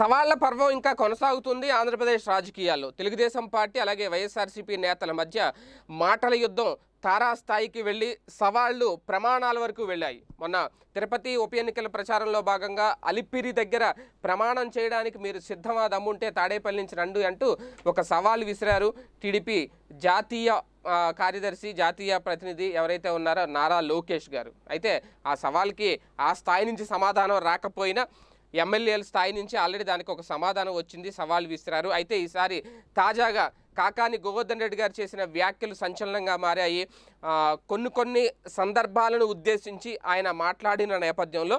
సవాళ్ల పర్వం ఇంకా కొనసాగుతుంది ఆంధ్రప్రదేశ్ రాజకీయాల్లో తెలుగుదేశం పార్టీ అలాగే వైఎస్ఆర్సీపీ నేతల మధ్య మాటల యుద్ధం తారాస్థాయికి వెళ్ళి సవాళ్లు ప్రమాణాల వరకు వెళ్ళాయి మొన్న తిరుపతి ఉప ఎన్నికల ప్రచారంలో భాగంగా అలిపిరి దగ్గర ప్రమాణం చేయడానికి మీరు సిద్ధమా దమ్ముంటే తాడేపల్లి నుంచి రండు అంటూ ఒక సవాల్ విసిరారు టీడీపీ జాతీయ కార్యదర్శి జాతీయ ప్రతినిధి ఎవరైతే ఉన్నారో నారా లోకేష్ గారు అయితే ఆ సవాల్కి ఆ స్థాయి నుంచి సమాధానం రాకపోయినా ఎమ్మెల్యేల స్థాయి నుంచి ఆల్రెడీ దానికి ఒక సమాధానం వచ్చింది సవాల్ విసిరారు అయితే ఈసారి తాజాగా కాకాని గోవర్ధన్ రెడ్డి గారు చేసిన వ్యాఖ్యలు సంచలనంగా మారాయి కొన్ని కొన్ని సందర్భాలను ఉద్దేశించి ఆయన మాట్లాడిన నేపథ్యంలో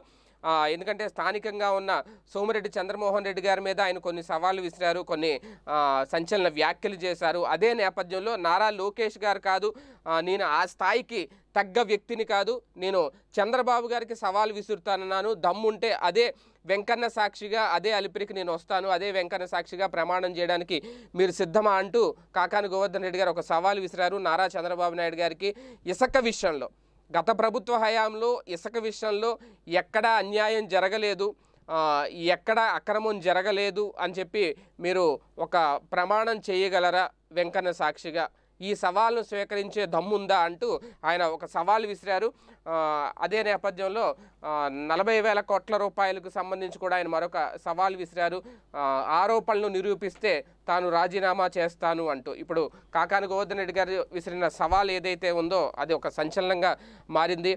ఎందుకంటే స్థానికంగా ఉన్న సోమిరెడ్డి చంద్రమోహన్ రెడ్డి గారి మీద ఆయన కొన్ని సవాళ్లు విసిరారు కొన్ని సంచలన వ్యాఖ్యలు చేశారు అదే నేపథ్యంలో నారా లోకేష్ గారు కాదు నేను ఆ స్థాయికి తగ్గ వ్యక్తిని కాదు నేను చంద్రబాబు గారికి సవాల్ విసురుతానన్నాను దమ్ముంటే అదే వెంకన్న సాక్షిగా అదే అలిపిరికి నేను వస్తాను అదే వెంకన్న సాక్షిగా ప్రమాణం చేయడానికి మీరు సిద్ధమా అంటూ కాకాని గోవర్ధన్ రెడ్డి గారు ఒక సవాల్ విసిరారు నారా చంద్రబాబు నాయుడు గారికి ఇసక విషయంలో గత ప్రభుత్వ హయాంలో ఇసుక విషయంలో ఎక్కడా అన్యాయం జరగలేదు ఎక్కడ అక్రమం జరగలేదు అని చెప్పి మీరు ఒక ప్రమాణం చేయగలరా వెంకన్న సాక్షిగా ఈ సవాల్ను స్వీకరించే దమ్ముందా అంటూ ఆయన ఒక సవాల్ విసిరారు అదే నేపథ్యంలో నలభై వేల కోట్ల రూపాయలకు సంబంధించి కూడా ఆయన మరొక సవాల్ విసిరారు ఆరోపణలు నిరూపిస్తే తాను రాజీనామా చేస్తాను అంటూ ఇప్పుడు కాకాని గోవర్ధన్ రెడ్డి గారు విసిరిన సవాల్ ఏదైతే ఉందో అది ఒక సంచలనంగా మారింది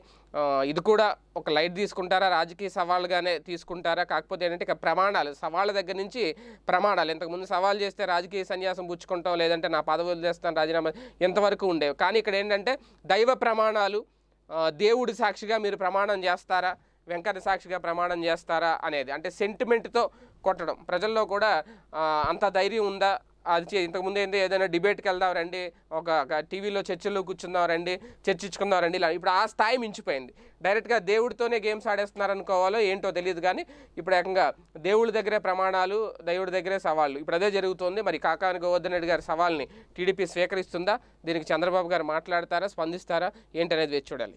ఇది కూడా ఒక లైట్ తీసుకుంటారా రాజకీయ సవాళ్ళుగానే తీసుకుంటారా కాకపోతే ఏంటంటే ఇక ప్రమాణాలు సవాళ్ళ దగ్గర నుంచి ప్రమాణాలు ఇంతకుముందు సవాల్ చేస్తే రాజకీయ సన్యాసం పుచ్చుకుంటాం లేదంటే నా పదవి వదిలేస్తాను రాజీనామా ఎంతవరకు ఉండేవి కానీ ఇక్కడ ఏంటంటే దైవ ప్రమాణాలు దేవుడి సాక్షిగా మీరు ప్రమాణం చేస్తారా వెంకట సాక్షిగా ప్రమాణం చేస్తారా అనేది అంటే సెంటిమెంట్తో కొట్టడం ప్రజల్లో కూడా అంత ధైర్యం ఉందా అది చే ఇంతకుముందు ఏంటి ఏదైనా డిబేట్కి వెళ్దాం రండి ఒక టీవీలో చర్చల్లో కూర్చుందాం రండి చర్చించుకుందాం రండి ఇలా ఇప్పుడు ఆ స్థాయి మించిపోయింది డైరెక్ట్గా దేవుడితోనే గేమ్స్ ఆడేస్తున్నారు అనుకోవాలో ఏంటో తెలియదు కానీ ఇప్పుడు ఏకంగా దేవుడి దగ్గరే ప్రమాణాలు దేవుడి దగ్గరే సవాళ్ళు ఇప్పుడు అదే జరుగుతోంది మరి కాకాని గోవర్ధన్ రెడ్డి గారి సవాల్ని టీడీపీ స్వీకరిస్తుందా దీనికి చంద్రబాబు గారు మాట్లాడతారా స్పందిస్తారా ఏంటనేది వేచి చూడాలి